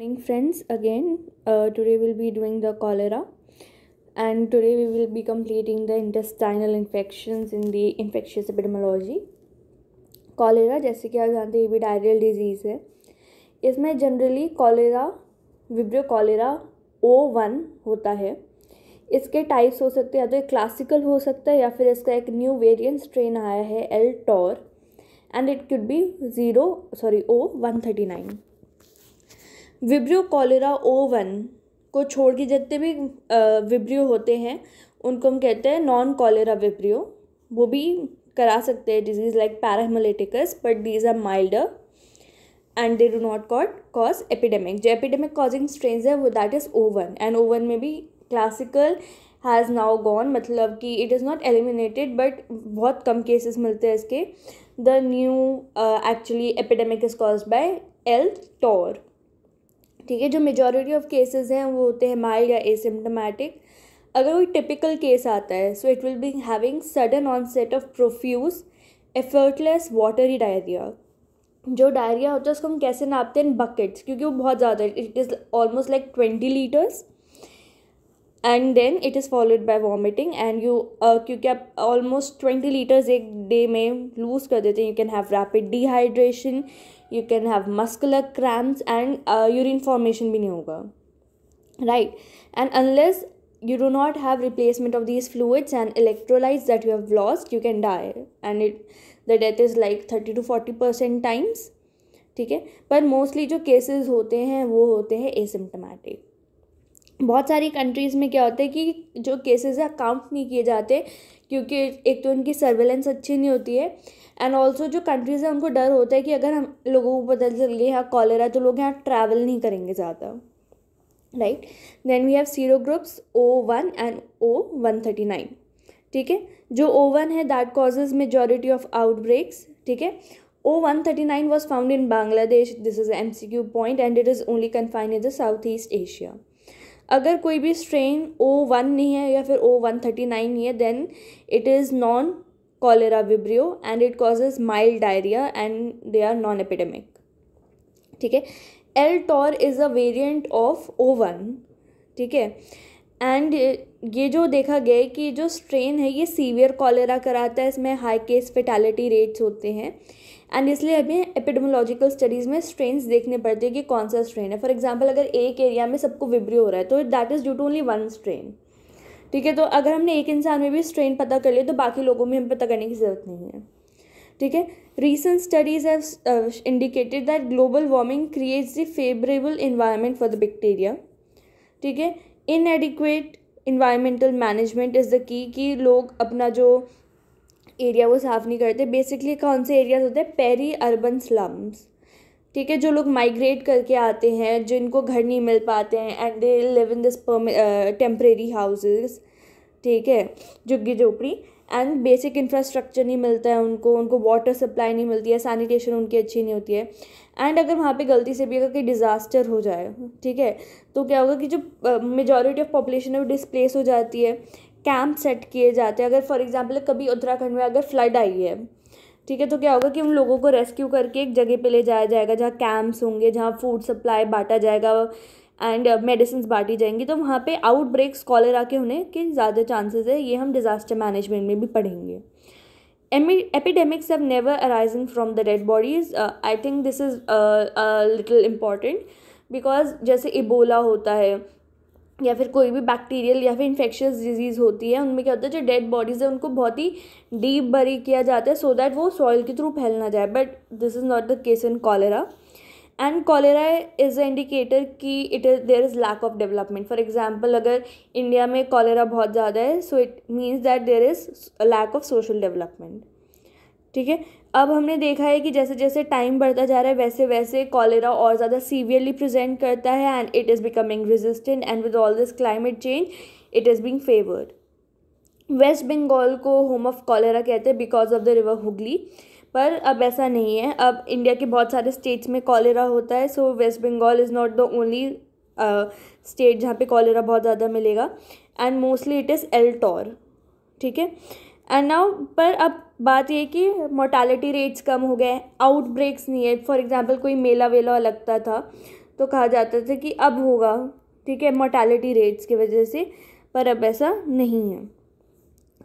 morning friends again uh, today we will be doing the cholera and today we will be completing the intestinal infections in the infectious epidemiology cholera jaise ki aap jante hain ye diarrheal disease hai isme generally cholera vibrio cholera o1 hota hai होता है इसके types हो सकते हैं या तो एक classical हो सकता है या फिर इसका एक न्यू वेरिएंट स्ट्रेन आया है El Tor and it could be zero sorry O one thirty nine Vibrio cholerae O one को छोड़ के जितने भी विब्रियो होते हैं उनको हम कहते हैं नॉन कॉलेरा विब्रियो वो भी करा सकते हैं disease like parahaemolyticus but these are milder and they do not caught cause epidemic जो एपिडेमिक कॉजिंग स्ट्रेन है वो that is O one and O one में भी क्लासिकल हैज़ नाउ गॉन मतलब कि it is not eliminated but बहुत कम cases मिलते हैं इसके the new actually epidemic is cause by El Tor ठीक है जो मेजॉरिटी ऑफ केसेस हैं वो होते हैं माइल्ड या एसिम्टोमेटिक अगर कोई टिपिकल केस आता है so it will be having sudden onset of profuse effortless watery diarrhoea जो डायरिया होता है उसको हम कैसे नापते हैं बकेट्स क्योंकि वो बहुत ज़्यादा it is almost like twenty litres and then it is followed by vomiting and you क्योंकि आप ऑलमोस्ट ट्वेंटी लीटर्स एक डे में लूज़ कर देते हैं you can have rapid dehydration you can have muscular cramps and urine formation भी नहीं होगा right and unless you do not have replacement of these fluids and electrolytes that you have lost you can die and it the death is like thirty to forty percent times ठीक है पर mostly जो cases होते हैं वो होते हैं asymptomatic बहुत सारी कंट्रीज़ में क्या होता है कि जो केसेस है काउंट नहीं किए जाते क्योंकि एक तो उनकी सर्वेलेंस अच्छी नहीं होती है एंड ऑल्सो जो कंट्रीज़ है उनको डर होता है कि अगर हम लोगों को पता चल गया यहाँ कॉलेरा तो लोग यहाँ ट्रैवल नहीं करेंगे ज़्यादा right then we have sero groups O one and O one thirty nine ठीक है जो ओ वन है that causes majority of outbreaks ठीक है O one thirty nine was found in Bangladesh this is M C Q point and it is only confined in the South East Asia अगर कोई भी strain ओ one नहीं है या फिर ओ वन थर्टी नाइन नहीं है then it is non cholera vibrio and it causes mild diarrhoea and they are non epidemic ठीक है El Tor is a variant of O one ठीक है एंड ये जो देखा गया कि जो स्ट्रेन है ये सीवियर कॉलेरा कराता है इसमें हाई केस फेटालिटी रेट्स होते हैं एंड इसलिए अभी एपिडमोलॉजिकल स्टडीज़ में स्ट्रेन्स देखने पड़ते हैं कि कौन सा स्ट्रेन है फॉर एग्जाम्पल अगर एक एरिया में सबको विब्रियो हो रहा है तो that is due to only one strain ठीक है तो अगर हमने एक इंसान में भी स्ट्रेन पता कर लिया तो बाकी लोगों में हमें पता करने की ज़रूरत नहीं है ठीक है recent studies have indicated that global warming creates the favourable environment for the bacteria ठीक है inadequate environmental management is the key कि लोग अपना जो एरिया वो साफ़ नहीं करते बेसिकली कौन से एरियाज होते हैं पेरी अर्बन स्लम्स ठीक है जो लोग माइग्रेट करके आते हैं जिनको घर नहीं मिल पाते हैं and they live in this temporary houses ठीक है झुग्गी झोपड़ी एंड बेसिक इंफ्रास्ट्रक्चर नहीं मिलता है उनको उनको वाटर सप्लाई नहीं मिलती है सैनिटेशन उनकी अच्छी नहीं होती है एंड अगर वहाँ पे गलती से भी अगर कोई डिज़ास्टर हो जाए ठीक है तो क्या होगा कि जो मेजॉरिटी ऑफ पॉपुलेशन है वो डिसप्लेस हो जाती है कैंप सेट किए जाते हैं अगर फॉर एग्जांपल कभी उत्तराखंड में अगर फ्लड आई है ठीक है तो क्या होगा कि उन लोगों को रेस्क्यू करके एक जगह पे ले जाया जाएगा जहाँ कैंप्स होंगे जहाँ फूड सप्लाई बांटा जाएगा एंड मेडिसिन बांटी जाएंगी तो वहाँ पे आउटब्रेक्स कॉलेरा के होने के ज़्यादा चांसेस है ये हम डिज़ास्टर मैनेजमेंट में भी पढ़ेंगे epidemics have never arisen from the dead bodies uh, i think this is uh, a uh, little important because जैसे इबोला होता है या फिर कोई भी बैक्टीरियल या फिर इन्फेक्शियस डिजीज़ होती है उनमें क्या होता है जो डेड बॉडीज़ है उनको बहुत ही डीप बरी किया जाता है सो so दैट वो सॉइल के थ्रू फैल ना जाए but this is not the case in cholera and cholera is a indicator कि it is there is lack of development for example अगर इंडिया में कॉलेरा बहुत ज़्यादा है so it means that there is lack of social development ठीक है अब हमने देखा है कि जैसे जैसे टाइम बढ़ता जा रहा है वैसे वैसे कॉलेरा और ज़्यादा सीवियरली प्रेजेंट करता है and it is becoming resistant and with all this climate change it is being favoured West Bengal को होम ऑफ कॉलेरा कहते हैं because of the river Hooghly पर अब ऐसा नहीं है अब इंडिया के बहुत सारे स्टेट्स में कॉलेरा होता है so West Bengal is not the only state जहाँ पे कॉलेरा बहुत ज़्यादा मिलेगा and mostly it is El Tor ठीक है एंड नाउ पर अब बात यह कि मोर्टालिटी रेट्स कम हो गए आउटब्रेक्स नहीं है फॉर एग्ज़ाम्पल कोई मेला वेला लगता था तो कहा जाता था कि अब होगा ठीक है मोर्टालिटी रेट्स की वजह से पर अब ऐसा नहीं है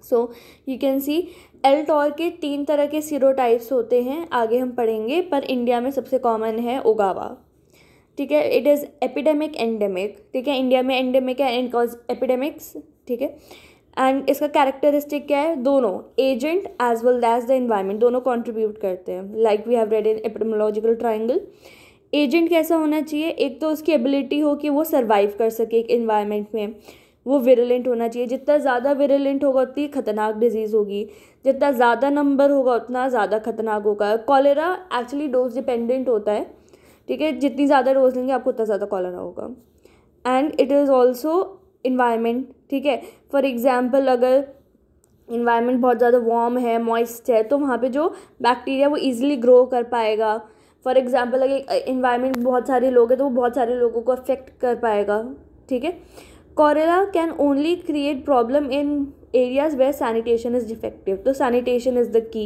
so you can see El Tor के तीन तरह के सीरोटाइप्स होते हैं आगे हम पढ़ेंगे पर इंडिया में सबसे कॉमन है ओगावा ठीक है इट इज़ एपिडेमिक एंडेमिक ठीक है इंडिया में एंडेमिक है एंड एपिडेमिक्स ठीक है एंड इसका कैरेक्टरिस्टिक क्या है दोनों agent as well as the environment दोनों कॉन्ट्रीब्यूट करते हैं like we have read in epidemiological triangle agent कैसा होना चाहिए एक तो उसकी एबिलिटी हो कि वो सर्वाइव कर सके एक इन्वायरमेंट में वो विरलेंट होना चाहिए जितना ज़्यादा विरलेंट होगा उतनी खतरनाक डिजीज़ होगी जितना ज़्यादा नंबर होगा उतना ज़्यादा खतरनाक होगा कॉलेरा एक्चुअली डोज डिपेंडेंट होता है ठीक है जितनी ज़्यादा डोज लेंगे आपको उतना ज़्यादा कॉलेरा होगा and it is also environment ठीक है फॉर एग्ज़ाम्पल अगर इन्वायरमेंट बहुत ज़्यादा वार्म है मॉइस्ट है तो वहाँ पे जो बैक्टीरिया वो ईजिली ग्रो कर पाएगा फॉर एग्ज़ाम्पल अगर इन्वायरमेंट बहुत सारे लोग हैं तो वो बहुत सारे लोगों को अफेक्ट कर पाएगा ठीक है cholera can only create problem in areas where sanitation is defective तो sanitation is the key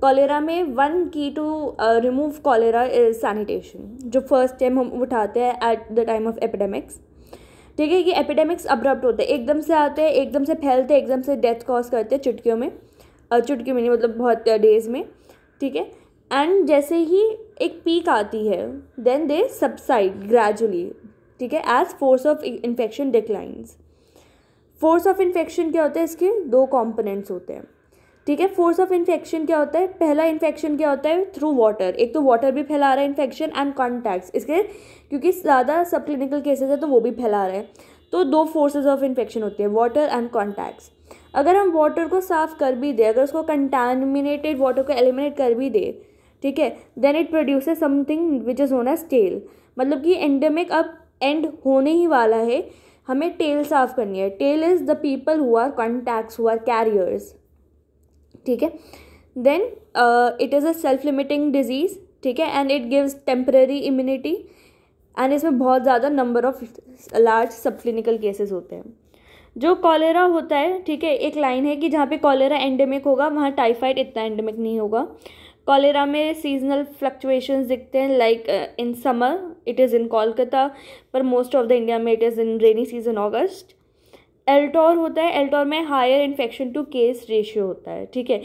cholera में one key to remove cholera is sanitation जो फर्स्ट टाइम हम उठाते हैं at the time of epidemics ठीक है ये एपिडेमिक्स अब्रप्ट होते हैं एकदम से आते हैं एकदम से फैलते हैं एकदम से डेथ कॉज करते हैं चुटकियों में चुटकी में नहीं मतलब बहुत डेज में ठीक है एंड जैसे ही एक पीक आती है देन दे सबसाइड ग्रेजुअली ठीक है as force of infection declines force of infection क्या होता है इसके दो कॉम्पोनेंट्स होते हैं ठीक है फोर्स ऑफ इन्फेक्शन क्या होता है पहला इन्फेक्शन क्या होता है थ्रू वाटर एक तो वाटर भी फैला रहा है इन्फेक्शन एंड कॉन्टैक्ट्स इसके क्योंकि ज़्यादा सब क्लिनिकल केसेज है तो वो भी फैला रहे हैं तो दो फोर्सेज ऑफ इन्फेक्शन होते हैं वाटर एंड कॉन्टैक्ट्स अगर हम वाटर को साफ कर भी दें अगर उसको कंटामिनेटेड वाटर को एलिमिनेट कर भी दे ठीक है then it produce something which is on a stale मतलब कि एंडेमिक अब एंड होने ही वाला है हमें टेल साफ करनी है tail is the people who are contacts who are carriers ठीक है then it is a self limiting disease ठीक है and it gives temporary immunity and इसमें बहुत ज़्यादा number of large sub clinical cases होते हैं जो कॉलेरा होता है ठीक है एक लाइन है कि जहाँ पे कॉलेरा एंडेमिक होगा वहाँ टाइफाइड इतना एंडेमिक नहीं होगा कॉलेरा में सीजनल फ्लक्चुएशंस दिखते हैं like in summer it is in Kolkata पर मोस्ट ऑफ द इंडिया में it is in rainy season August El Tor होता है एल्टोर में higher infection to case ratio होता है ठीक है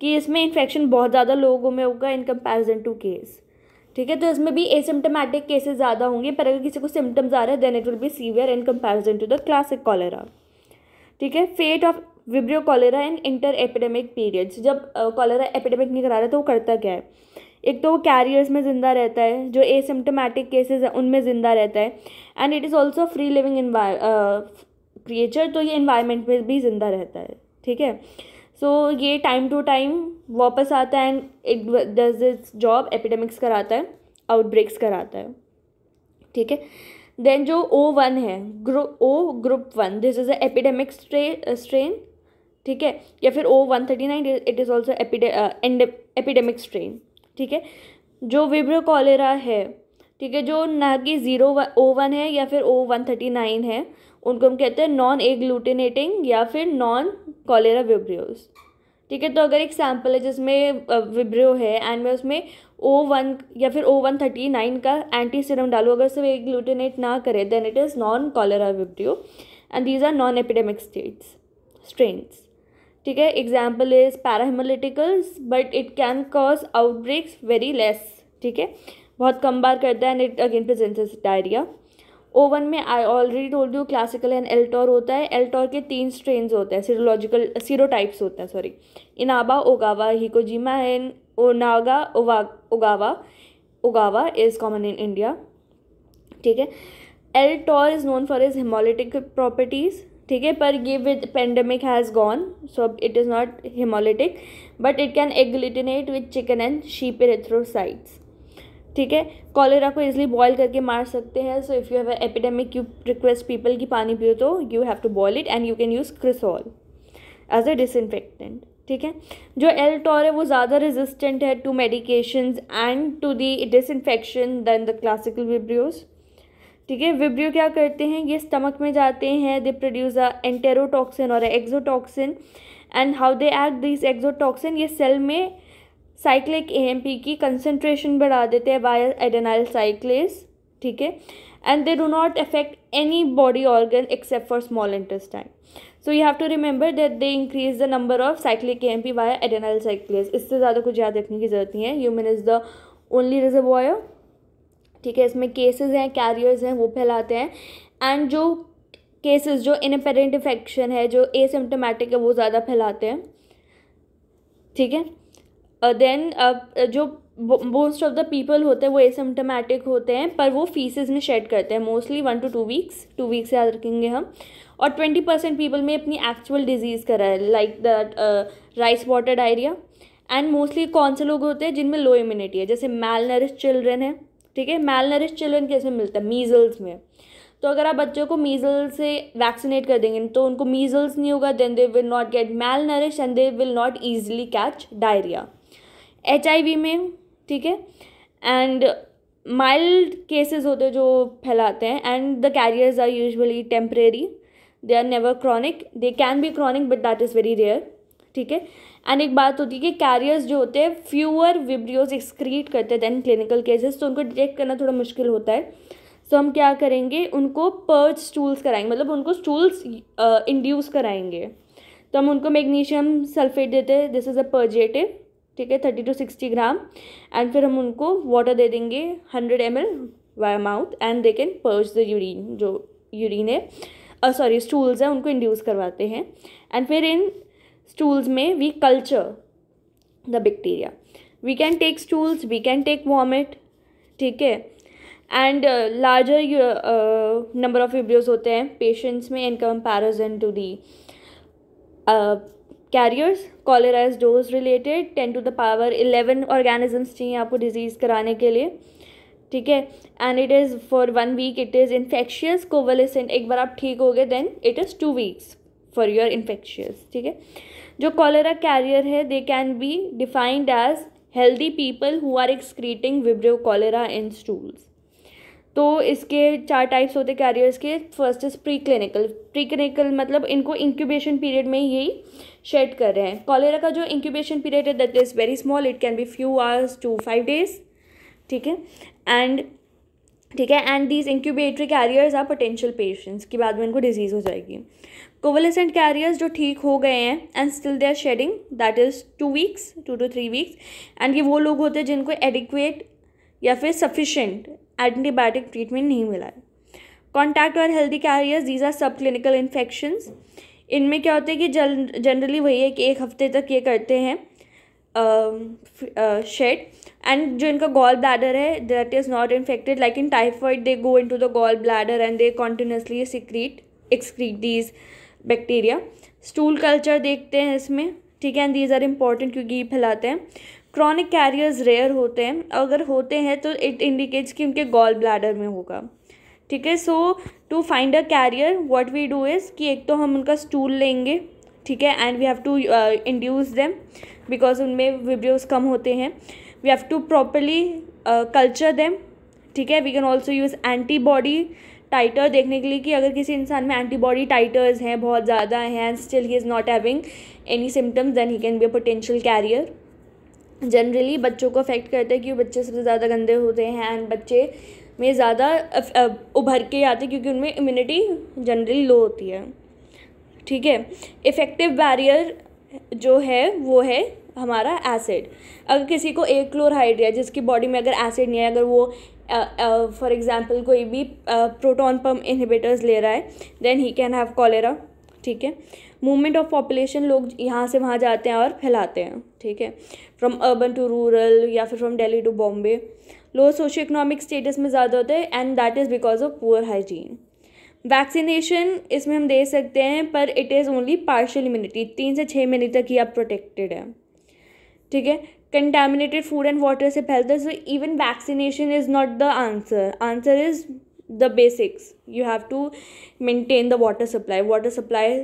कि इसमें इन्फेक्शन बहुत ज़्यादा लोगों में होगा इन कंपेरिजन टू केस ठीक है तो इसमें भी एसिम्टोमेटिक केसेस ज़्यादा होंगे पर अगर किसी को सिम्टम्स आ रहे हैं then it will be severe in comparison to the classic cholera ठीक है fate of Vibrio cholera in inter epidemic periods जब कॉलेरा एपिडेमिक नहीं करा रहा तो वो करता क्या है एक तो वो कैरियर्स में ज़िंदा रहता है जो एसिम्टोमेटिक केसेस हैं उनमें ज़िंदा रहता है and it is also free living creature तो ये इन्वायरमेंट में भी ज़िंदा रहता है ठीक है सो so, ये टाइम टू टाइम वापस आता है and it does its job epidemics कराता है आउटब्रेक्स कराता है ठीक है देन जो ओ वन है group O group one this is a epidemic strain ठीक है या फिर O one thirty nine it is also epidemic strain ठीक है जो विब्रो कॉलेरा है ठीक है जो ना कि ज़ीरो ओ वन है या फिर ओ वन थर्टी नाइन है उनको हम कहते हैं नॉन ए ग्लूटिनेटिंग या फिर नॉन कॉलेरा विब्रियोज ठीक है तो अगर एक सैम्पल है जिसमें विब्रियो है एंड मैं उसमें ओ वन या फिर ओ वन थर्टी नाइन का एंटी सीरम डालूँ अगर सिर्फ एक ग्लूटिनेट ना करे then it is non cholera vibrio and these are non epidemic states strains ठीक है example is parahaemolyticus but it can cause outbreaks very less ठीक है बहुत कम बार करता है and it again presences diarrhoea O one में I already told you classical and El Tor होता है एल्टोर के तीन स्ट्रेन होते हैं सीरोलॉजिकल सीरोटाइप्स होते हैं sorry Inaba Ogawa Hikojima and Onaga Ogawa Ogawa is common in India ठीक है El Tor is known for is haemolytic properties ठीक है पर ये with pandemic has gone so it is not haemolytic but it can agglutinate with chicken and sheep erythrocytes ठीक है cholera को easily boil करके मार सकते हैं so if you have epidemic you request people की पानी पियो तो you have to boil it and you can use cresol as a disinfectant ठीक है जो एल्टोर है वो ज़्यादा रेजिस्टेंट है to medications and to the disinfection than the classical vibrios ठीक है विब्रियो क्या करते हैं ये स्टमक में जाते हैं दे प्रोड्यूस अ एंटेरोटॉक्सिन और exotoxin and how they act this exotoxin ये सेल में साइक्लिक एएमपी की कंसनट्रेशन बढ़ा देते हैं बाय एडेनाइल साइक्लेस ठीक है and they do not affect any body organ except for small intestine so you have to remember that they increase the number of cyclic A M P by adenyl cyclase इससे ज़्यादा कुछ याद रखने की जरूरत नहीं है human is the only reservoir ठीक है इसमें केसेस हैं कैरियर्स हैं वो फैलाते हैं एंड जो केसेस जो इनपेरेंट इफेक्शन है जो एसिम्टोमेटिक है वो ज़्यादा फैलाते हैं ठीक है देन uh, जो मोस्ट ऑफ द पीपल होते हैं वो एसिम्टोमेटिक होते हैं पर वो फीसिस में शेड करते हैं mostly one to two weeks two weeks याद रखेंगे हम और ट्वेंटी परसेंट पीपल में अपनी एक्चुअल डिजीज़ करा है like the rice water diarrhoea and mostly कौन से लोग होते हैं जिनमें लो इम्यूनिटी है जैसे मेल नरिश चिल्ड्रेन है ठीक है मेल नरिश चिल्ड्रन कैसे मिलता है मीज़ल्स में तो अगर आप बच्चों को मीज़ल से वैक्सीनेट कर देंगे तो उनको मीज़ल्स नहीं होगा then they will not get malnourish and they will not easily catch diarrhoea H में ठीक है एंड माइल्ड केसेस होते हैं जो फैलाते हैं and the carriers are usually temporary they are never chronic they can be chronic but that is very rare ठीक है एंड एक बात होती है कि कैरियर्स जो होते हैं फ्यूअर विब्रियोज एक्सक्रीट करते हैं दैन क्लिनिकल केसेस तो उनको डिटेक्ट करना थोड़ा मुश्किल होता है सो so, हम क्या करेंगे उनको पर्च स्टूल्स कराएंगे मतलब उनको स्टूल्स इंड्यूस कराएंगे तो हम उनको मैग्नीशियम सल्फेट देते हैं दिस इज़ अ पर्जेटिव ठीक है thirty to sixty gram and फिर हम उनको वाटर दे देंगे hundred M L via mouth and they can purge the urine जो यूरिन है सॉरी स्टूल्स हैं उनको इंड्यूस करवाते हैं एंड फिर इन stools may we culture the bacteria we can take stools we can take vomit ठीक है and larger number of vibrios होते हैं पेशेंट्स में in comparison to the carriers cholera's dose related ten to the power eleven organisms चाहिए आपको disease कराने के लिए ठीक है and it is for one week it is infectious convalescent एक बार आप ठीक हो गए then it is two weeks for your infectious ठीक है जो कॉलेरा कैरियर है they can be defined as healthy people who are excreting vibrio cholera in stools तो इसके चार टाइप्स होते कैरियर्स के first is pre clinical pre clinical मतलब इनको इंक्यूबेशन पीरियड में यही शेड कर रहे हैं कॉलेरा का जो इंक्यूबेशन पीरियड है that is very small it can be few hours to five days ठीक है एंड ठीक है and these incubatory carriers are potential patients की बाद में इनको डिजीज़ हो जाएगी कोवलेसेंट कैरियर्स जो ठीक हो गए हैं and still they are shedding that is two weeks to two three weeks and ये वो लोग होते हैं जिनको एडिक्वेट या फिर सफिशेंट एंटीबायोटिक ट्रीटमेंट नहीं मिला है कॉन्टैक्ट और healthy carriers these are subclinical infections इनमें क्या होता है कि जनरली वही है कि एक हफ्ते तक ये करते हैं शेड एंड जो इनका गॉल ब्लैडर है that is not infected like in typhoid they go in to the gall bladder and they continuously secrete excrete these bacteria stool culture देखते हैं इसमें ठीक है एंड दीज आर इम्पॉर्टेंट क्योंकि ये फैलाते हैं क्रॉनिक कैरियर्स रेयर होते हैं अगर होते हैं तो इट इंडिकेट्स कि उनके गॉल ब्लैडर में होगा ठीक है so to find a carrier what we do is कि एक तो हम उनका स्टूल लेंगे ठीक है and we have to induce them because उनमें विब्रियोज कम होते हैं we have to properly culture them ठीक है we can also use antibody titre देखने के लिए कि अगर किसी इंसान में एंटीबॉडी टाइटर्स हैं बहुत ज़्यादा हैं and still he is not having any symptoms then he can be a potential carrier generally बच्चों को अफेक्ट करता है कि बच्चे सबसे ज़्यादा गंदे होते हैं एंड बच्चे में ज़्यादा उभर के आते क्योंकि उनमें इम्यूनिटी जनरली लो होती है ठीक है इफ़ेक्टिव बैरियर जो है वो है हमारा एसिड अगर किसी को एक क्लोराइड है जिसकी बॉडी में अगर एसिड नहीं है अगर वो फॉर एग्ज़ाम्पल कोई भी प्रोटॉन पम्प इनहिबिटर्स ले रहा है then he can have cholera ठीक है मूवमेंट ऑफ पॉपुलेशन लोग यहाँ से वहाँ जाते हैं और फैलाते हैं ठीक है फ्रॉम अर्बन टू रूरल या फिर from Delhi to Bombay low socio economic status में ज़्यादा होते हैं and that is because of poor hygiene vaccination इसमें हम दे सकते हैं पर it is only partial immunity तीन से छः महीने तक ही आप प्रोटेक्टेड हैं ठीक है कंटेमिनेटेड फूड एंड वाटर से फैलता है so even vaccination is not the answer answer is the basics you have to maintain the water supply water supply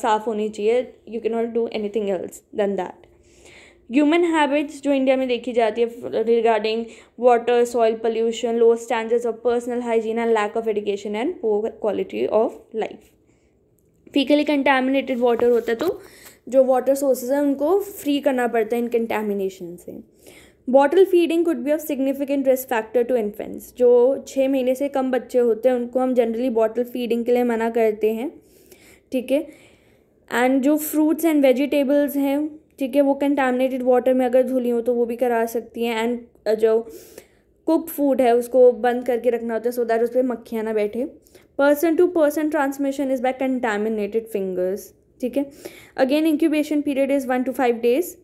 साफ़ होनी चाहिए you can not do anything else than that human habits जो India में देखी जाती है regarding water soil pollution low standards of personal hygiene and lack of education and poor quality of life faecally contaminated water होता है तो जो water sources हैं उनको फ्री करना पड़ता है इन कंटेमिनेशन से bottle feeding could be of significant risk factor to infants जो छः महीने से कम बच्चे होते हैं उनको हम जनरली बॉटल फीडिंग के लिए मना करते हैं ठीक है एंड जो फ्रूट्स एंड वेजिटेबल्स हैं ठीक है वो कंटेमिनेटेड वाटर में अगर धुली हो तो वो भी करा सकती हैं एंड जो कुक फूड है उसको बंद करके रखना होता है सो दैट उस पर मक्खियाँ ना बैठे person to person transmission is by contaminated fingers ठीक है again incubation period is one to five days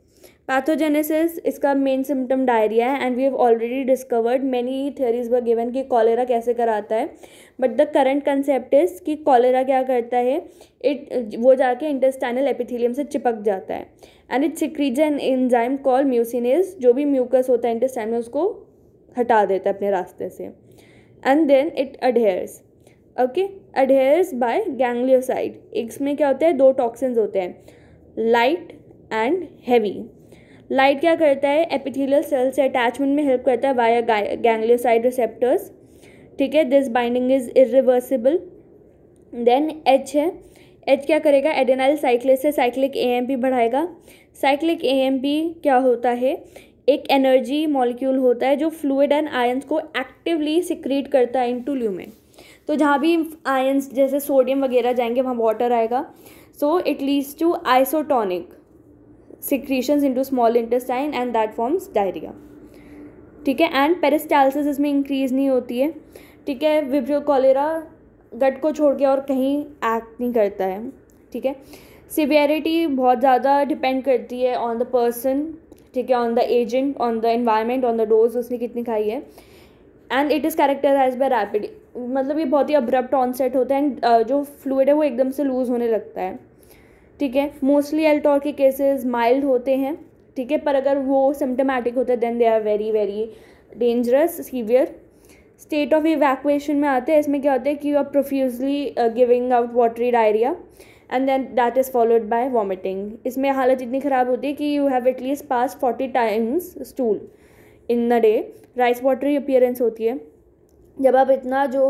pathogenesis इसका मेन सिम्टम डायरिया है and we have already discovered many theories were given कि कॉलेरा कैसे कराता है but the current concept is कि cholera क्या करता है इट वो जाके इंटेस्टाइनल एपिथीलियम से चिपक जाता है and it secretes an enzyme call mucinase जो भी म्यूकस होता है इंटेस्टाइन में उसको हटा देता है अपने रास्ते से and then it adheres okay adheres by ganglioside एग्स में क्या होता है दो टॉक्सिन होते हैं लाइट एंड हैवी लाइट क्या करता है एपिथेलियल सेल से अटैचमेंट में हेल्प करता है वाया गैंग्लियोसाइड रिसेप्टर्स ठीक है this binding is irreversible then H है एच क्या करेगा एडेनाइल साइक्लिस से साइक्लिक पी बढ़ाएगा साइक्लिक पी क्या होता है एक एनर्जी मॉलिक्यूल होता है जो फ्लूड एंड आयन्स को एक्टिवली सिक्रीट करता है इन टू ल्यूमेन तो जहाँ भी आयंस जैसे सोडियम वगैरह जाएंगे वहाँ वाटर आएगा so it leads to isotonic secretions into small intestine and that forms diarrhoea ठीक है एंड पेरिस्टालसिस इसमें इंक्रीज नहीं होती है ठीक है विब्रियो कॉलेरा गट को छोड़ के और कहीं एक्ट नहीं करता है ठीक है सिवियरिटी बहुत ज़्यादा डिपेंड करती है ऑन द पर्सन ठीक है on the agent on the environment on the dose उसने कितनी खाई है and it is characterise by rapid मतलब ये बहुत ही अब्रप्ट ऑनसेट होता है एंड जो फ्लूड है वो एकदम से लूज़ होने लगता है ठीक है मोस्टली एल्टोर के केसेस माइल्ड होते हैं ठीक है पर अगर वो सिम्टोमेटिक होते हैं then they are very very dangerous severe state of evacuation में आते हैं इसमें क्या होता है कि you are profusely giving out watery diarrhoea and then that is followed by vomiting इसमें हालत इतनी ख़राब होती है कि you have at least pass forty times stool in the day rice watery appearance होती है जब आप इतना जो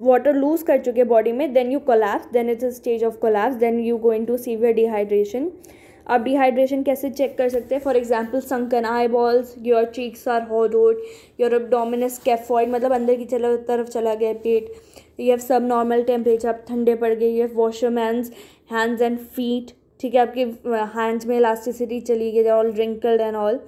वाटर लूज कर चुके हैं बॉडी में then you collapse then it's a stage of collapse then you go into to severe dehydration आप डिहाइड्रेशन कैसे चेक कर सकते हैं for example sunken eye balls your cheeks are hollowed your abdomen is scaphoid मतलब अंदर की चला तरफ चला गया पेट you have subnormal temperature आप ठंडे पड़ गए you have hands and feet ठीक है आपके हैंड्स में इलास्टिसिटी चली गई all wrinkled and all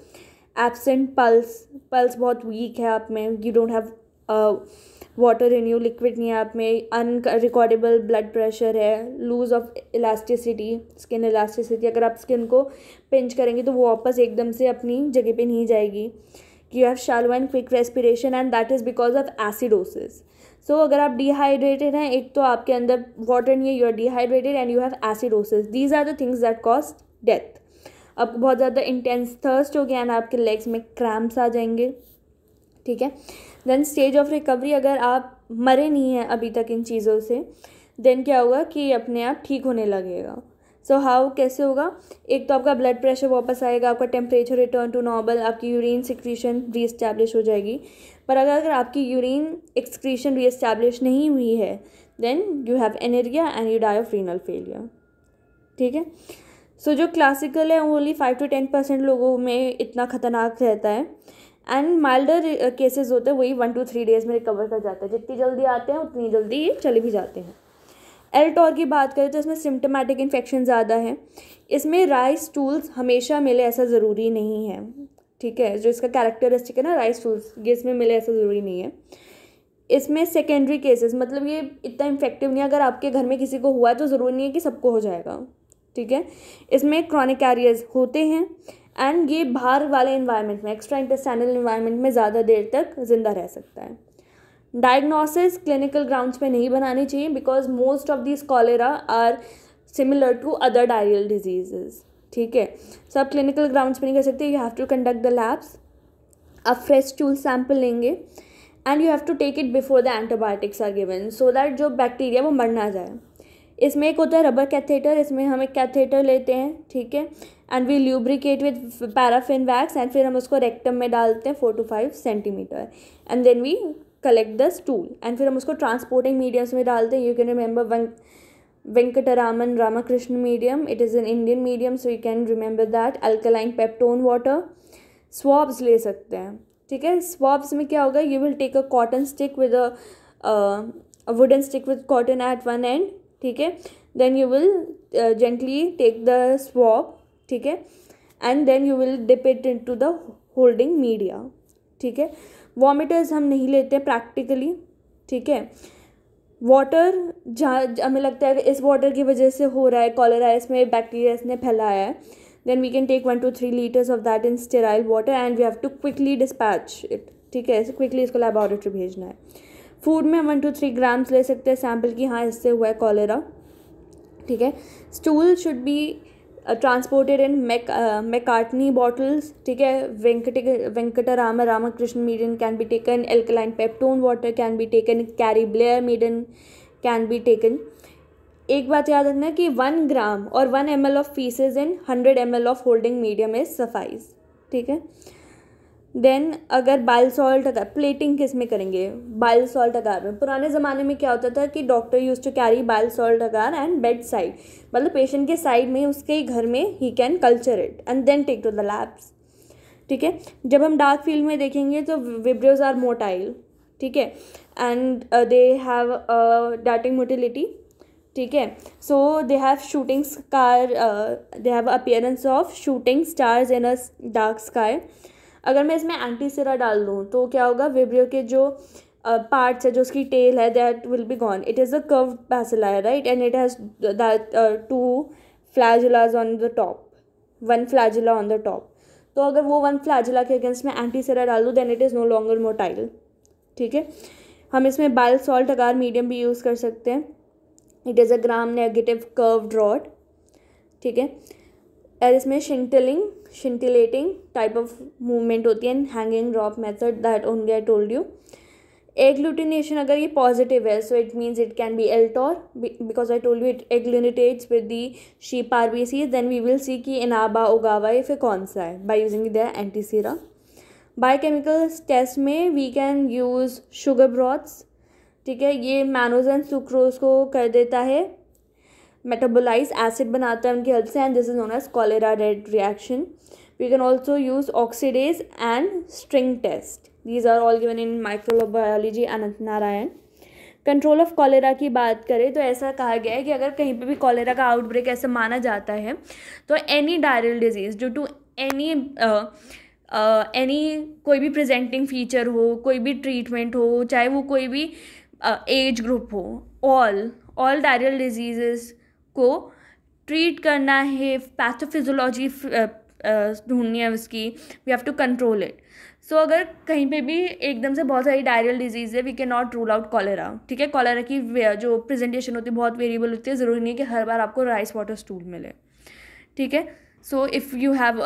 absent pulse pulse बहुत वीक है आप में you don't have water in you liquid नहीं है आप में अनरिकॉर्डेबल ब्लड प्रेशर है loose of elasticity skin elasticity अगर आप स्किन को पिंच करेंगे तो वो वापस एकदम से अपनी जगह पे नहीं जाएगी कि you have shallow and quick respiration and that is because of acidosis so अगर आप डिहाइड्रेटेड हैं एक तो आपके अंदर वाटर नहीं है you are dehydrated and you have acidosis these are the things that cause death आपको बहुत ज़्यादा इंटेंस थर्स्ट हो गया एंड आपके लेग्स में क्रैम्प्स आ जाएंगे ठीक है देन स्टेज ऑफ रिकवरी अगर आप मरे नहीं हैं अभी तक इन चीज़ों से देन क्या होगा कि अपने आप ठीक होने लगेगा सो so, हाउ कैसे होगा एक तो आपका ब्लड प्रेशर वापस आएगा आपका टेम्परेचर रिटर्न टू नॉर्मल आपकी यूरिन सिक्रीशन रीस्टैब्लिश हो जाएगी पर अगर अगर आपकी यूरिन एक्सक्रीशन रीस्टैब्लिश नहीं हुई है then you have anergia and you die of renal failure ठीक है सो so, जो क्लासिकल है only five to ten percent लोगों में इतना ख़तरनाक रहता है एंड माइल्डर केसेस होते हैं वही वन टू थ्री डेज़ में रिकवर कर जाते हैं जितनी जल्दी आते हैं उतनी जल्दी ये चले भी जाते हैं एल्टोर की बात करें तो इसमें सिम्टमेटिक इन्फेक्शन ज़्यादा है इसमें राइस टूल्स हमेशा मिले ऐसा ज़रूरी नहीं है ठीक है जो इसका कैरेक्टरिस्टिक है ना राइस टूल्स ये इसमें मिले ऐसा ज़रूरी नहीं है इसमें सेकेंडरी केसेस मतलब ये इतना इन्फेक्टिव नहीं है अगर आपके घर में किसी को हुआ है तो ज़रूरी नहीं है कि सबको हो जाएगा ठीक है इसमें क्रॉनिक कैरियर्स होते हैं एंड ये बाहर वाले इन्वायरमेंट में एक्स्ट्रा इंटेस्टाइनल इन्वायरमेंट में ज़्यादा देर तक ज़िंदा रह सकता है डायग्नोसिस क्लिनिकल ग्राउंड्स पे नहीं बनानी चाहिए because most of this cholera are similar to other diarrhoeal diseases ठीक है सो आप क्लिनिकल ग्राउंड्स पे नहीं कर सकते you have to conduct the labs आप फ्रेश चूल सैम्पल लेंगे and you have to take it before the antibiotics are given so that जो बैक्टीरिया वो मर ना जाए इसमें एक होता है रबर कैथेटर इसमें हम एक कैथेटर लेते हैं ठीक है and we lubricate with paraffin wax and फिर हम उसको रेक्टम में डालते हैं four to five centimetre and then we collect the stool and फिर हम उसको ट्रांसपोर्टिंग मीडियम्स में डालते हैं you can remember Venkataraman Ramakrishna medium it is an Indian medium so you can remember that alkaline peptone water swabs ले सकते हैं ठीक है स्वाब्स में क्या होगा you will take a cotton stick with a wooden stick with cotton at one end ठीक है then you will gently take the swab ठीक है and then you will dip it in to the holding media ठीक है वॉमिटर्स हम नहीं लेते practically ठीक है वाटर जहाँ हमें लगता है इस वाटर की वजह से हो रहा है कॉलरा इसमें बैक्टीरिया इसने फैलाया है then we can take one to three litres of that in sterile water and we have to quickly dispatch it ठीक है क्विकली इसको लेबॉरेटरी भेजना है फूड में वन टू थ्री ग्राम्स ले सकते हैं सैम्पल की हाँ इससे हुआ है कॉलेरा ठीक है stool should be transported in Mac McCartney bottles ठीक है Venkat Venkatarama Ramakrishna medium can be taken alkaline peptone water can be taken Cary Blair medium can be taken एक बात याद रखना कि वन ग्राम और one M L of faeces in hundred M L of holding medium is suffice ठीक है then अगर bile salt अगर प्लेटिंग किस में करेंगे बाइल सॉल्ट अगार में पुराने ज़माने में क्या होता था कि doctor use to carry bile salt agar and bedside मतलब पेशेंट के साइड में उसके ही घर में ही can culture it and then take to the labs ठीक है जब हम डार्क फील्ड में देखेंगे तो विब्रोज आर मोटाइल ठीक है and they have darting motility ठीक है so they have shooting star they have appearance of shooting stars in a dark sky अगर मैं इसमें सिरा डाल दूँ तो क्या होगा विब्रियो के जो पार्ट्स है जो उसकी टेल है that will be gone it is a curve basilar है right and it has two flagella on the top one one on the top तो अगर वो वन फ्लैजला के अगेंस्ट में एंटीसेरा डाल दूँ then it is no longer motile ठीक है हम इसमें बाइल सॉल्ट अगार मीडियम भी यूज़ कर सकते हैं it is a gram negative curve rod ठीक है और इसमें शिंटलिंग शिंटिलेटिंग टाइप ऑफ मूवमेंट होती है hanging drop method that only I told you agglutination अगर ये पॉजिटिव है so it means it can be El Tor because I told you it agglutinates with the sheep R B C then we will see कि Inaba Ogawa ये फिर कौन सा है by using the anti sera biochemicals test में we can use sugar broths ठीक है ये मैनोज एंड सुक्रोज को कर देता है मेटाबोलाइज एसिड बनाता है उनकी हेल्प से and this is known as cholera red reaction We can also use oxidase and string test. These are all given in microbiology Anant Narayan. Control of cholera की बात करें तो ऐसा कहा गया है कि अगर कहीं पे भी कॉलेरा का आउटब्रेक ऐसा माना जाता है तो any diarrhoeal disease due to any any कोई भी प्रेजेंटिंग फीचर हो कोई भी ट्रीटमेंट हो चाहे वो कोई भी एज uh, ग्रुप हो ऑल ऑल डायरल डिजीज़ को ट्रीट करना है पैथोफिजोलॉजी ढूंढनी है उसकी we have to control it so अगर कहीं पे भी एकदम से बहुत सारी डायरियल डिजीज़ है we can not rule out cholera ठीक है कॉलेरा की जो प्रेजेंटेशन होती है बहुत वेरिएबल होती है ज़रूरी नहीं है कि हर बार आपको राइस वाटर स्टूल मिले ठीक है so if you have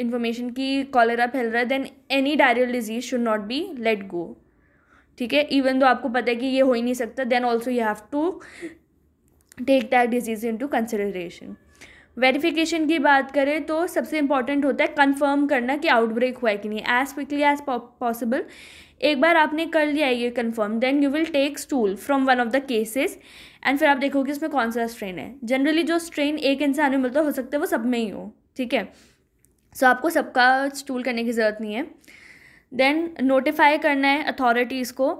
information कि कॉलेरा फैल रहा है then any diarrhoeal disease should not be let go ठीक है इवन दो आपको पता है कि ये हो ही नहीं सकता then also you have to take that disease in to consideration verification की बात करें तो सबसे इम्पॉर्टेंट होता है कंफर्म करना कि आउटब्रेक हुआ है कि नहीं एज क्विकली एज पॉसिबल एक बार आपने कर लिया है ये confirm then you will take stool from one of the cases and फिर आप देखोगे इसमें कौन सा स्ट्रेन है जनरली जो स्ट्रेन एक इंसान में मिलता हो सकता है वो सब में ही हो ठीक है सो so, आपको सबका स्टूल करने की ज़रूरत नहीं है देन नोटिफाई करना है अथॉरिटीज़ को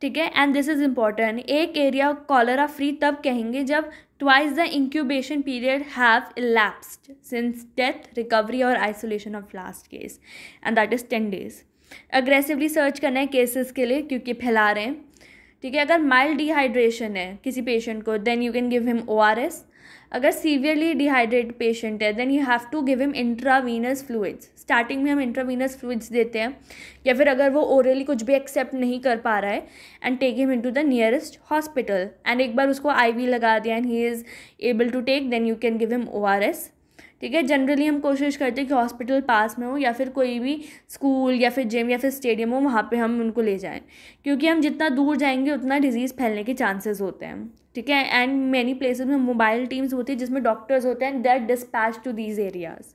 ठीक है एंड दिस इज़ इम्पॉर्टेंट एक एरिया कॉलरा फ्री तब कहेंगे जब twice the incubation period have elapsed since death recovery or isolation of last case and that is ten days aggressively search करना है केसेस के लिए क्योंकि फैला रहे हैं ठीक है अगर माइल्ड डिहाइड्रेशन है किसी पेशेंट को then you can give him O R S अगर सीवियरली डिहाइड्रेट पेशेंट है then you have to give him intravenous fluids starting में हम इंट्रावीनस फ्लूइड्स देते हैं या फिर अगर वो ओरली कुछ भी एक्सेप्ट नहीं कर पा रहा है and take him into the nearest hospital and एक बार उसको आईवी लगा दिया and he is able to take then you can give him ORS ठीक है जनरली हम कोशिश करते हैं कि हॉस्पिटल पास में हो या फिर कोई भी स्कूल या फिर जिम या फिर स्टेडियम हो वहाँ पे हम उनको ले जाएं क्योंकि हम जितना दूर जाएंगे उतना डिजीज़ फैलने के चांसेस होते हैं ठीक है एंड मैनी प्लेसेस में मोबाइल टीम्स होती है जिसमें डॉक्टर्स होते हैं that dispatch to these areas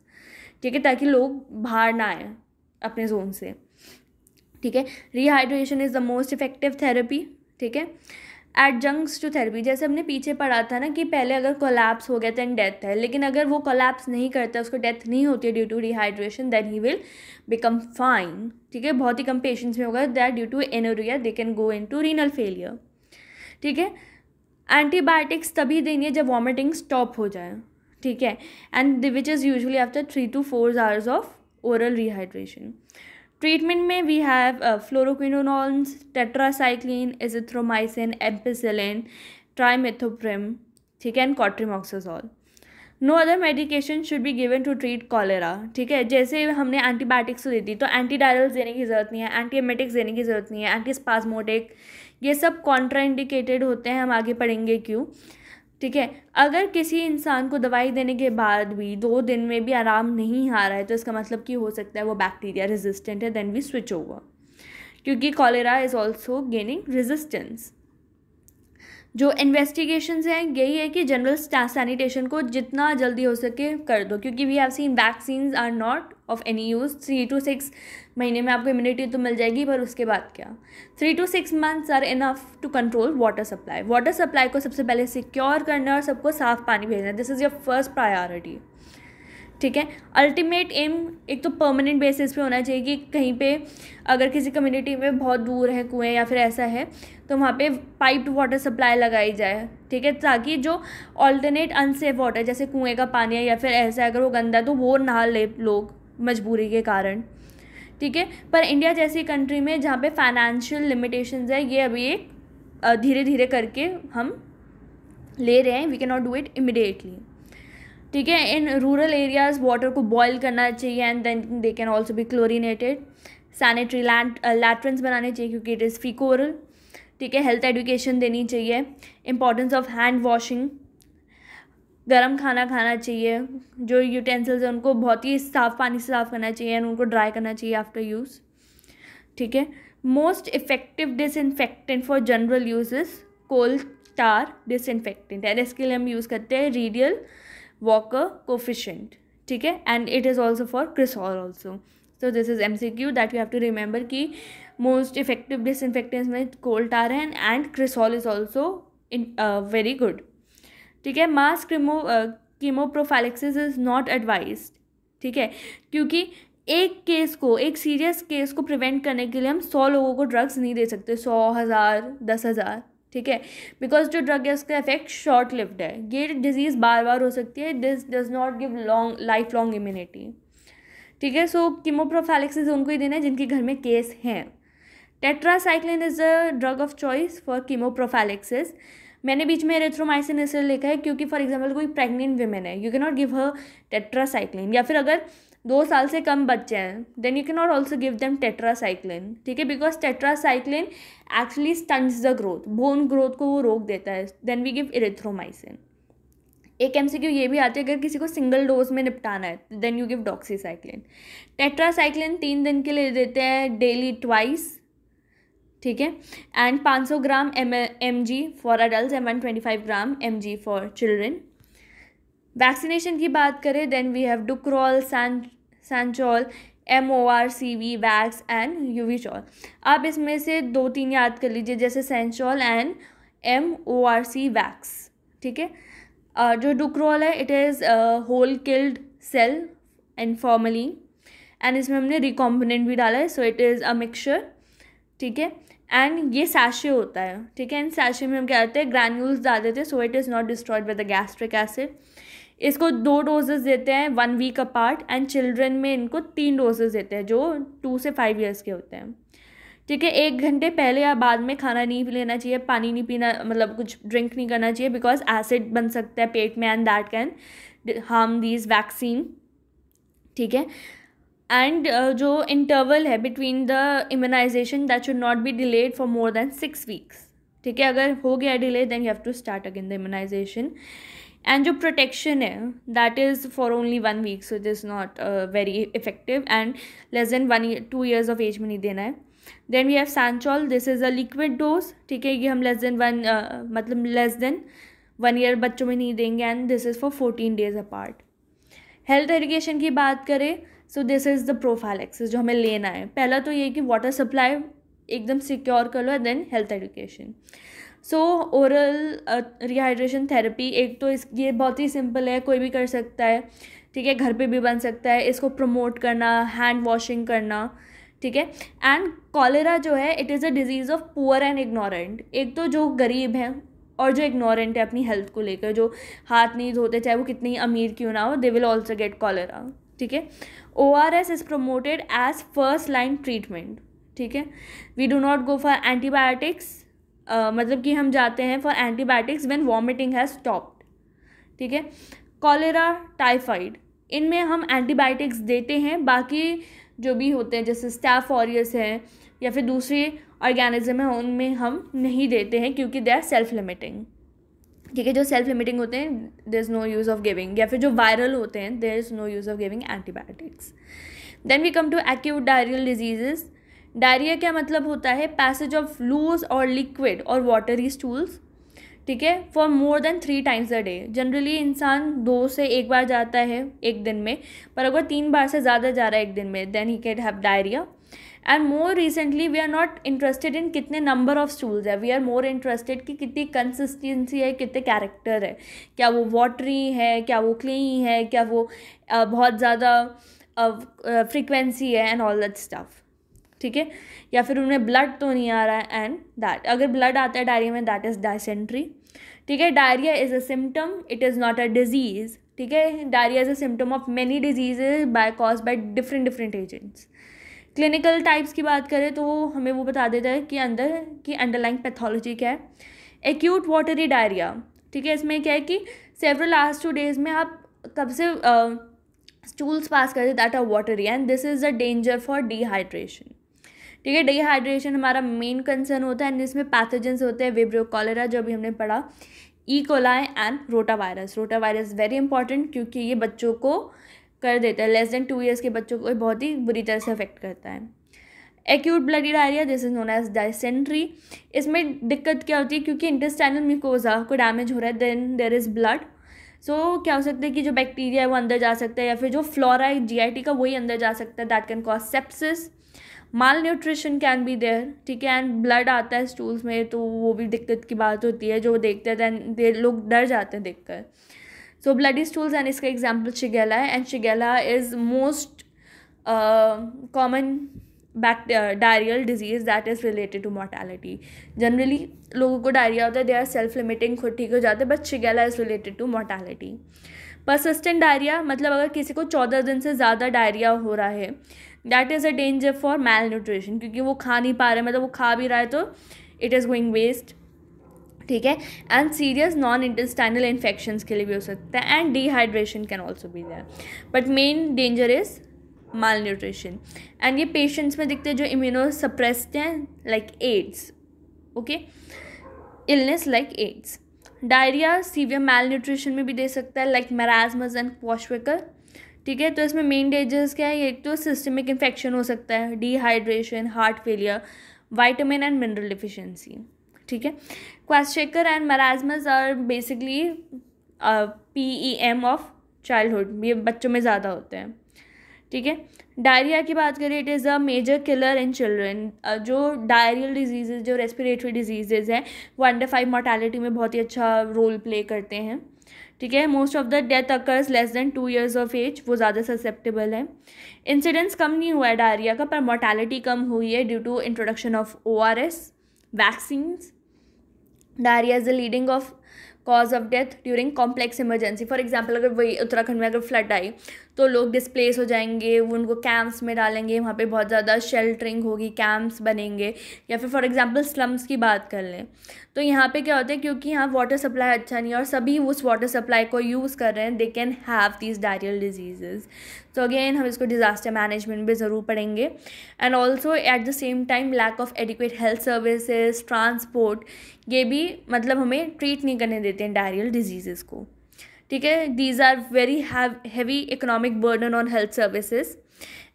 ठीक है ताकि लोग बाहर ना आए अपने जोन से ठीक है rehydration is the most effective therapy ठीक है एडजंक्स जो थेरेपी जैसे हमने पीछे पढ़ा था ना कि पहले अगर कोलैप्स हो गया दैन डेथ है लेकिन अगर वो कोलैप्स नहीं करता उसको डेथ नहीं होती है due to rehydration then he will become fine ठीक है बहुत ही कम पेशेंट्स में होगा that due to anuria they can go in to renal failure ठीक है एंटीबायोटिक्स तभी देनी है जब वॉमिटिंग स्टॉप हो जाए ठीक है and which is usually after three to four hours of oral rehydration treatment में we have fluoroquinolones tetracycline azithromycin ampicillin trimethoprim ठीक है and cotrimoxazole no other medication should be given to treat cholera ठीक है जैसे हमने antibiotics दे दी तो anti डायरल्स देने की ज़रूरत नहीं है एंटीएमेटिक्स देने की ज़रूरत नहीं है एंटी स्पाजमोटिक ये सब कॉन्ट्राइंडिकेटेड होते हैं हम आगे पढ़ेंगे क्यों ठीक है अगर किसी इंसान को दवाई देने के बाद भी दो दिन में भी आराम नहीं आ रहा है तो इसका मतलब कि हो सकता है वो बैक्टीरिया रेजिस्टेंट है देन वी स्विच ओवर क्योंकि cholera is also gaining resistance जो इन्वेस्टिगेशन हैं यही है कि जनरल सैनिटेशन को जितना जल्दी हो सके कर दो क्योंकि we have seen vaccine are not of any use three to six महीने में आपको इम्यूनिटी तो मिल जाएगी पर उसके बाद क्या three to six months are enough to control water supply water supply को सबसे पहले सिक्योर करना और सबको साफ पानी भेजना है this is your first priority ठीक है अल्टीमेट एम एक तो परमानेंट बेसिस पे होना चाहिए कि कहीं पे अगर किसी कम्युनिटी में बहुत दूर है कुएँ या फिर ऐसा है तो वहाँ पे पाइप वाटर सप्लाई लगाई जाए ठीक है ताकि जो ऑल्टरनेट अनसेफ वाटर जैसे कुएँ का पानी है या फिर ऐसा है अगर वो गंदा है तो वो नहा ले लोग मजबूरी के कारण ठीक है पर इंडिया जैसी कंट्री में जहाँ पे फाइनेंशियल लिमिटेशन है ये अभी एक धीरे धीरे करके हम ले रहे हैं we can not do it immediately ठीक है इन रूरल एरियाज़ वाटर को बॉयल करना चाहिए and then they can also भी क्लोरिनेटेड सैनिटरी लैंड लैट्रिन्स बनाने चाहिए क्योंकि इट इज़ फीकोरल ठीक है हेल्थ एडुकेशन देनी चाहिए इंपॉर्टेंस ऑफ हैंड वॉशिंग गर्म खाना खाना चाहिए जो यूटेंसिल्स हैं उनको बहुत ही साफ़ पानी से साफ़ करना चाहिए एंड उनको ड्राई करना चाहिए आफ्टर यूज़ ठीक है most effective disinfectant for general uses coal tar disinfectant and इसके लिए हम यूज़ करते हैं रीडियल वॉकर कोफिशेंट ठीक है and it is also for cresol also so this is M C Q that you have to remember कि most effective disinfectants में coal tar हैं and cresol is also in very good ठीक है mass क्रीमो chemoprophylaxis is not advise ठीक है क्योंकि एक केस को एक सीरियस केस को प्रिवेंट करने के लिए हम सौ लोगों को ड्रग्स नहीं दे सकते सौ हज़ार दस हज़ार ठीक है बिकॉज जो ड्रग है उसका इफेक्ट शॉर्ट लिफ्ट है ये डिजीज़ बार बार हो सकती है this does not give long life long immunity ठीक है सो कीमोप्रोफाइलेक्सिस उनको ही देना है जिनके घर में केस हैं tetracycline is a drug of choice for chemoprophylaxis मैंने बीच में एरेथ्रोमाइसिन इसलिए लिखा है क्योंकि फॉर एग्जाम्पल कोई प्रेगनेंट वेमेन है you can not give her tetracycline या फिर अगर दो साल से कम बच्चे हैं then you can not also give them tetracycline ठीक है because tetracycline actually stunts the growth bone growth को वो रोक देता है देन वी गिव इरेथ्रोमाइसिन एक एम ये भी आती है अगर किसी को सिंगल डोज में निपटाना है then you give doxycycline tetracycline तीन दिन के लिए देते हैं डेली ट्वाइस ठीक है and 500 gram M M G for adult and 125 gram M G for children vaccination की बात करें देन वी हैव डुक्रॉल सैन Shanchol M O R C V vax and चॉल आप इसमें से दो तीन याद कर लीजिए जैसे Shanchol and M O R C vax ठीक है जो डुक्रॉल है it is whole killed cell and formally and इसमें हमने रिकॉम्बिनेंट भी डाला है so it is a mixture ठीक है एंड ये सैशे होता है ठीक है एंड सैशे में हम क्या करते हैं ग्रैन्यूल्स डाल देते हैं so it is not destroyed by the gastric acid इसको दो डोजेज देते हैं one week apart and children में इनको तीन डोजेज देते हैं जो टू से फाइव ईयर्स के होते हैं ठीक है एक घंटे पहले या बाद में खाना नहीं लेना चाहिए पानी नहीं पीना मतलब कुछ ड्रिंक नहीं करना चाहिए बिकॉज एसिड बन सकता है पेट में and that can harm these vaccine ठीक है एंड uh, जो इंटरवल है between the immunization that should not be delayed for more than six weeks ठीक है अगर हो गया delay then you have to start again the immunization and जो प्रोटेक्शन है that is for only one week so it is not very effective and less than one two years of age में नहीं देना है then we have Shanchol this is a liquid dose ठीक है ये हम लेस देन वन मतलब less than one year बच्चों में नहीं देंगे and this is for fourteen days apart health education की बात करें so this is the prophylaxis जो हमें लेना है पहला तो ये कि वाटर सप्लाई एकदम सिक्योर कर लो then health education so oral rehydration therapy एक तो इस ये बहुत ही सिंपल है कोई भी कर सकता है ठीक है घर पे भी बन सकता है इसको प्रमोट करना हैंड वॉशिंग करना ठीक है एंड कॉलेरा जो है it is a disease of poor and ignorant एक तो जो गरीब हैं और जो इग्नोरेंट है अपनी हेल्थ को लेकर जो हाथ नहीं धोते चाहे वो कितनी अमीर क्यों ना हो they will also get cholera ठीक है O R S is promoted as first line treatment ठीक है we do not go for antibiotics मतलब कि हम जाते हैं for antibiotics when vomiting has stopped ठीक है कॉलेरा टाइफाइड इनमें हम एंटीबायोटिक्स देते हैं बाकी जो भी होते हैं जैसे स्टैफ ऑरियस है या फिर दूसरे ऑर्गेनिज्म हैं उनमें हम नहीं देते हैं क्योंकि दे आर सेल्फ लिमिटिंग ठीक है जो सेल्फ लिमिटिंग होते हैं there is no use of giving या फिर जो वायरल होते हैं there is no use of giving antibiotics then we come to acute diarrhoeal diseases diarrhoea क्या मतलब होता है पैसेज ऑफ लूज और लिक्विड और वाटरी स्टूल्स ठीक है for more than three times a day generally इंसान दो से एक बार जाता है एक दिन में पर अगर तीन बार से ज़्यादा जा रहा है एक दिन में then he can have diarrhoea and more recently we are not interested in कितने नंबर ऑफ स्टूल्स है वी आर मोर इंटरेस्टेड कि कितनी कंसिस्टेंसी है कितने कैरेक्टर है क्या वो वाटरी है क्या वो क्लीन है क्या वो बहुत ज़्यादा फ्रिक्वेंसी है एंड ऑल दैट स्टफ़ ठीक है या फिर उन्हें ब्लड तो नहीं आ रहा है एंड दैट अगर ब्लड आता है डायरिया में दैट इज़ डायसेंट्री ठीक है diarrhoea is a symptom it is not a disease ठीक है diarrhoea is a symptom of many diseases by cause by different different agents clinical types की बात करें तो वो हमें वो बता देता है कि अंदर की अंडरलाइन पैथोलॉजी क्या है एक्यूट वाटरी डायरिया ठीक है इसमें क्या है कि सेवरल लास्ट टू डेज में आप कब से स्टूल्स पास करते that are watery and this is a danger for dehydration ठीक है डिहाइड्रेशन हमारा मेन कंसर्न होता है एंड इसमें पैथोजेंस होते हैं विब्रियो कॉलेरा जो अभी हमने पढ़ा E coli and rotavirus rotavirus very important क्योंकि ये बच्चों को कर देता है लेस देन टू ईयर्स के बच्चों को बहुत ही बुरी तरह से अफेक्ट करता है acute blood diarrhoea this is known as dysentery इसमें दिक्कत क्या होती है क्योंकि इंटेस्टाइनल म्यूकोजा को डैमेज हो रहा है then there is blood so क्या हो सकता है कि जो बैक्टीरिया है वो अंदर जा सकता है या फिर जो फ्लोरा आई टी का वही अंदर जा सकता है that can cause sepsis malnutrition can be there ठीक है एंड ब्लड आता है स्टूल्स में तो वो भी दिक्कत की बात होती है जो देखते हैं देन दे लोग डर जाते हैं देख कर सो ब्लडी स्टूल्स एंड इसका एग्जाम्पल शिगेला है and Shigella is most common bacterial diarrhoeal disease that is related to mortality generally लोगों को डायरिया होता है दे आर सेल्फ लिमिटिंग खुद ठीक हो जाते हैं but Shigella is related to mortality persistent diarrhoea मतलब अगर किसी को चौदह दिन से ज़्यादा डायरिया हो रहा है that is a danger for malnutrition क्योंकि वो खा नहीं पा रहे मतलब वो खा भी रहा है तो इट इज़ गोइंग वेस्ट ठीक है and serious non intestinal infection के लिए भी हो सकता है एंड डिहाइड्रेशन कैन ऑल्सो भी there but main danger is malnutrition and ये पेशेंट्स में दिखते हैं जो इम्यूनो सप्रेस्ड हैं like AIDS okay illness like AIDS diarrhoea severe malnutrition में भी दे सकता है लाइक मैराजमस एंड पॉशवेकर ठीक है तो इसमें मेन डेंजर्स क्या है एक तो सिस्टमिक इन्फेक्शन हो सकता है dehydration heart failure vitamin and mineral deficiency ठीक है Questchikar एंड मराजमज और basically P E M of childhood ये बच्चों में ज़्यादा होते हैं ठीक है डायरिया की बात करें it is a major killer in children जो डायरियल डिजीज़ जो रेस्पिरेटरी डिजीजेज हैं वो अंडर फाइव मोर्टेलिटी में बहुत ही अच्छा रोल प्ले करते हैं ठीक है most of the death occurs less than two years of age वो ज़्यादा ससेप्टेबल है इंसिडेंस कम नहीं हुआ है डायरिया का पर मोर्टेलिटी कम हुई है due to introduction of O R S vaccines diarrhoea is the leading of cause of death during complex emergency for example अगर वही उत्तराखंड में अगर फ्लड आई तो लोग डिस्प्लेस हो जाएंगे वो उनको कैंप्स में डालेंगे वहाँ पे बहुत ज़्यादा शेल्टरिंग होगी कैंप्स बनेंगे या फिर फॉर एग्जांपल स्लम्स की बात कर लें तो यहाँ पे क्या होता है क्योंकि यहाँ वाटर सप्लाई अच्छा नहीं है और सभी उस वाटर सप्लाई को यूज़ कर रहे हैं they can have these diarrhoeal diseases so again हम इसको डिज़ास्टर मैनेजमेंट भी ज़रूर पढ़ेंगे and also at the same time lack of adequate health services transport ये भी मतलब हमें ट्रीट नहीं करने देते हैं डायरियल डिजीज़ को ठीक है these are very heavy economic burden on health services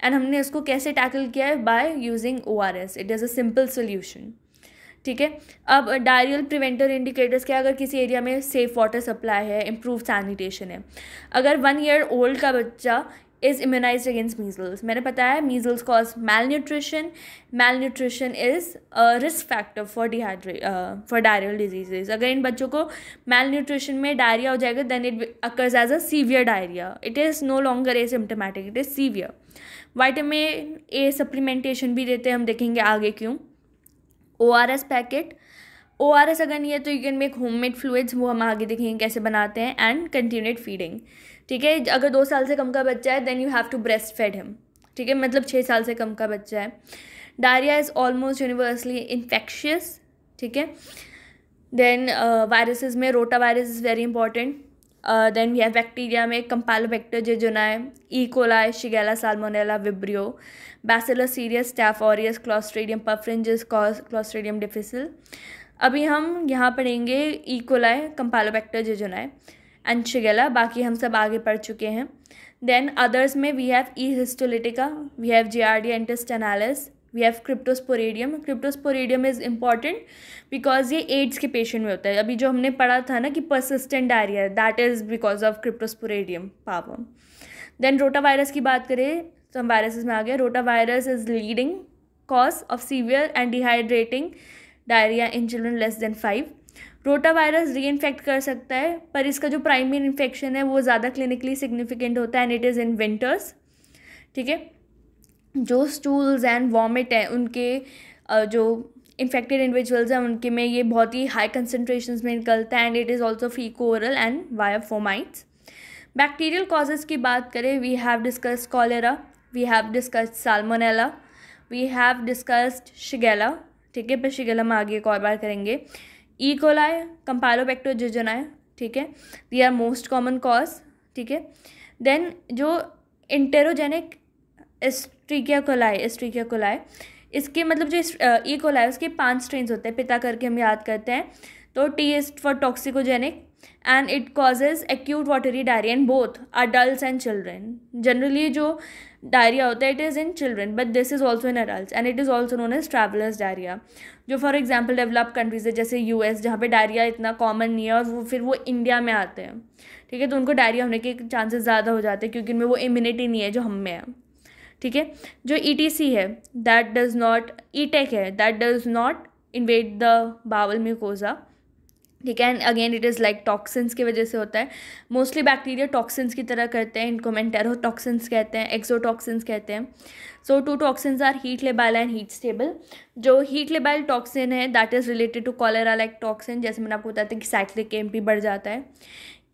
and हमने इसको कैसे टैकल किया है by using O R S it is a simple solution ठीक है अब डायरियल प्रिवेंटर इंडिकेटर्स क्या अगर किसी एरिया में सेफ वाटर सप्लाई है इम्प्रूव सैनिटेशन है अगर वन ईयर ओल्ड का बच्चा इज़ इम्यूनाइज अगेंस्ट मीज़ल्स मैंने बताया measles cause malnutrition malnutrition is risk factor for dehydration for diarrhoeal diseases अगर इन बच्चों को मेल न्यूट्रिशन में डायरिया हो जाएगा then it occurs as a severe diarrhoea it is no longer asymptomatic it is severe vitamin A supplementation भी देते हैं हम देखेंगे आगे क्यों O R S packet O R S अगर नहीं है तो you can make homemade fluids वो हम आगे देखेंगे कैसे बनाते हैं एंड कंटिन्यूड फीडिंग ठीक है अगर दो साल से कम का बच्चा है then you have to breast fed him ठीक है मतलब छः साल से कम का बच्चा है diarrhoea is almost universally infectious ठीक है देन वायरसेस uh, में rotavirus is very important then we have bacteria में Campylobacter jejuni E coli Shigella Salmonella Vibrio Bacillus cereus staph Clostridium perfringens Clostridium difficile अभी हम यहाँ पढ़ेंगे ई कोलाय कंपालोबैक्टर है and बाकी हम सब आगे पढ़ चुके हैं देन अदर्स में we have E histolytica we have Giardia intestinalis we have Cryptosporidium Cryptosporidium is important because ये एड्स के पेशेंट में होता है अभी जो हमने पढ़ा था ना कि persistent diarrhoea that is because of Cryptosporidium power then rotavirus की बात करें तो हम वायरसेस में आ गए rotavirus is leading cause of severe and dehydrating diarrhoea in children less than five rotavirus infect कर सकता है पर इसका जो प्राइमरी इन्फेक्शन है वो ज़्यादा क्लिनिकली सिग्निफिकेंट होता है and it is in winters ठीक है जो स्टूल्स एंड वॉमिट हैं उनके जो इन्फेक्टेड इंडिविजुअल्स हैं उनके में ये बहुत ही हाई कंसनट्रेशन में निकलता है and it is also faecal oral and via fomites bacterial causes की बात करें we have discuss cholera we have discuss Salmonella we have discussed Shigella ठीक है पर शिगेला हम आगे एक और बार करेंगे ई कोलाय ठीक है the are most common cause ठीक है देन जो इंटेरोजेनिक एस्ट्रीकिया कोलाय एस्ट्रीकिया कोलाय इसके मतलब जो ई उसके पांच स्ट्रेन्स होते हैं पिता करके हम याद करते हैं तो ETEC for toxicogenic and it causes acute watery diarrhoea in both adult and children generally जो डायरिया होता है it is in children but this is also in adult and it is also known as travellers diarrhoea जो for example develop countries है जैसे U S जहाँ पर diarrhoea इतना common नहीं है और वो फिर वो इंडिया में आते हैं ठीक है तो उनको डायरिया होने के चांसेज ज़्यादा हो जाते हैं क्योंकि उनमें वो इम्यूनिटी नहीं है जो हम में है ठीक है जो ई टी सी है that does not ETEC है that does not invade the bowel कोजा ठीक है and again it is like toxins की वजह से होता है मोस्टली बैक्टीरिया टॉक्सिन्स की तरह करते हैं इनको मेंटेरो टॉक्सिन्स कहते हैं एक्सोटॉक्सिन्स कहते हैं so two toxins are heat labile and heat stable जो हीट लेबाइल टॉक्सिन है that is related to cholera like toxin जैसे मैंने आपको बताया था कि साइक्लिक एम बढ़ जाता है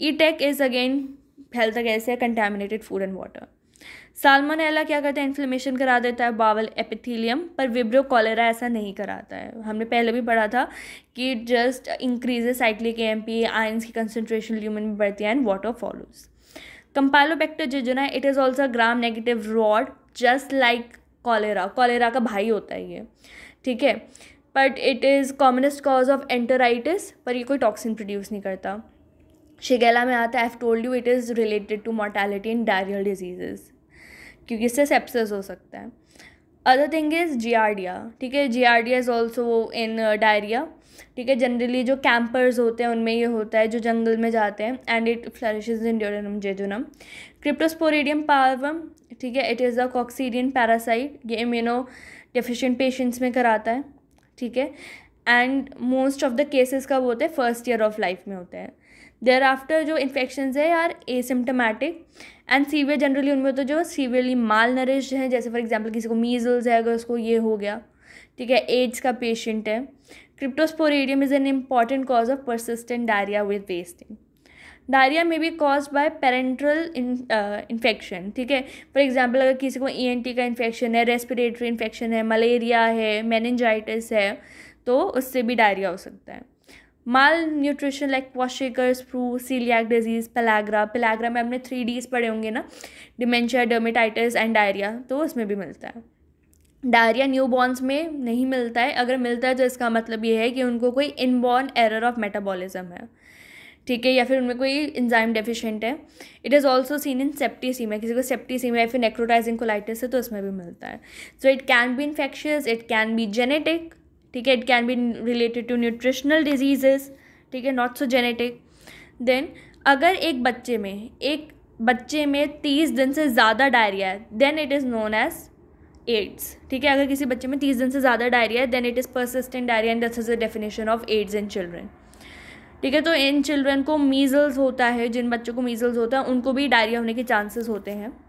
ETEC is again health कैसे है कंटेमिनेटेड फूड एंड वाटर एला क्या करता है इन्फ्लेमेशन करा देता है बावल एपिथीलियम पर विब्रो कॉलेरा ऐसा नहीं कराता है हमने पहले भी पढ़ा था कि just increases cyclic M P ions की कंसनट्रेशन ल्यूमन में बढ़ती है एंड वाटर फॉलोज कंपालोबैक्टर जो जो ना it is also gram negative rod just like cholera cholera का भाई होता है ये ठीक है but it is commonest cause of enteritis पर ये कोई टॉक्सिन प्रोड्यूस नहीं करता शिगेला में आता है I told you it is related to mortality in diarrhoeal disease क्योंकि इससे सेप्सिस हो सकता है अदर थिंग इज़ डिया ठीक है Giardia is also in diarrhoea ठीक है जनरली जो कैंपर्स होते हैं उनमें ये होता है जो जंगल में जाते हैं and it flourish in duodenum jejunum Cryptosporidium parvum ठीक है it is the coccidian parasite ये इम्यूनो डिफिशेंट पेशेंट्स में कराता है ठीक है and most of the cases कब होते हैं फर्स्ट ईयर ऑफ लाइफ में होते हैं देर आफ्टर जो इन्फेक्शन है यार एसिम्टोमेटिक एंड सीवियर जनरली उनमें तो जो सीवियरली माल नरिश हैं जैसे फॉर एग्जाम्पल किसी को मीजल्स है अगर उसको ये हो गया ठीक है एड्स का पेशेंट है Cryptosporidium is an important cause of persistent diarrhoea with wasting diarrhoea में भी कॉज बाय पेरेंट्रल इन्फेक्शन ठीक है फॉर एग्जाम्पल अगर किसी को ई e का इन्फेक्शन है रेस्पिरेटरी इन्फेक्शन है मलेरिया है मैनजाइटिस है तो उससे भी डायरिया हो सकता है माल न्यूट्रिशन लाइक वॉशेकर्स फ्रू सीलियाक डिजीज़ पलाग्रा पेलाग्रा में अपने थ्री डीज पड़े होंगे ना डिमेंशिया डर्मेटाइटिस एंड डायरिया तो उसमें भी मिलता है डायरिया न्यू में नहीं मिलता है अगर मिलता है तो इसका मतलब ये है कि उनको कोई इनबॉर्न एरर ऑफ मेटाबॉलिज्म है ठीक है या फिर उनमें कोई इंजाइम डेफिशिएंट है it is also seen in septicaemia किसी को सेप्टीसीमिया या फिर नेक्रोटाइजिंग कोलाइटिस है तो उसमें भी मिलता है so it can be infectious it can be genetic ठीक है it can be related to nutritional diseases ठीक है नॉट सो जेनेटिक देन अगर एक बच्चे में एक बच्चे में तीस दिन से ज़्यादा डायरिया है then it is known as AIDS ठीक है अगर किसी बच्चे में तीस दिन से ज़्यादा डायरिया है then it is persistent diarrhoea and this is the definition of AIDS in children ठीक है तो इन चिल्ड्रेन को मीज़ल्स होता है जिन बच्चों को मीज़ल्स होता है उनको भी डायरिया होने के चांसेस होते हैं